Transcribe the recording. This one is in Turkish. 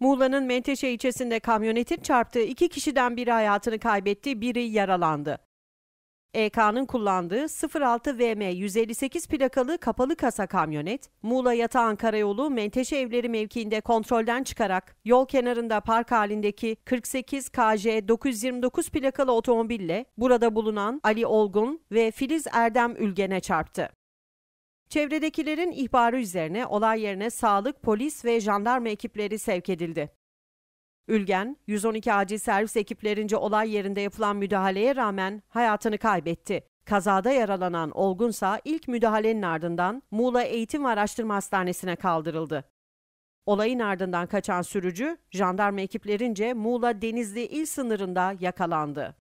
Muğla'nın Menteşe ilçesinde kamyonetin çarptığı iki kişiden biri hayatını kaybetti, biri yaralandı. EK'nın kullandığı 06 VM 158 plakalı kapalı kasa kamyonet, Muğla Yatağan Karayolu Menteşe Evleri mevkiinde kontrolden çıkarak yol kenarında park halindeki 48 KJ 929 plakalı otomobille burada bulunan Ali Olgun ve Filiz Erdem Ülgen'e çarptı. Çevredekilerin ihbarı üzerine olay yerine sağlık, polis ve jandarma ekipleri sevk edildi. Ülgen, 112 acil servis ekiplerince olay yerinde yapılan müdahaleye rağmen hayatını kaybetti. Kazada yaralanan Olgunsa ilk müdahalenin ardından Muğla Eğitim ve Araştırma Hastanesi'ne kaldırıldı. Olayın ardından kaçan sürücü, jandarma ekiplerince Muğla Denizli il sınırında yakalandı.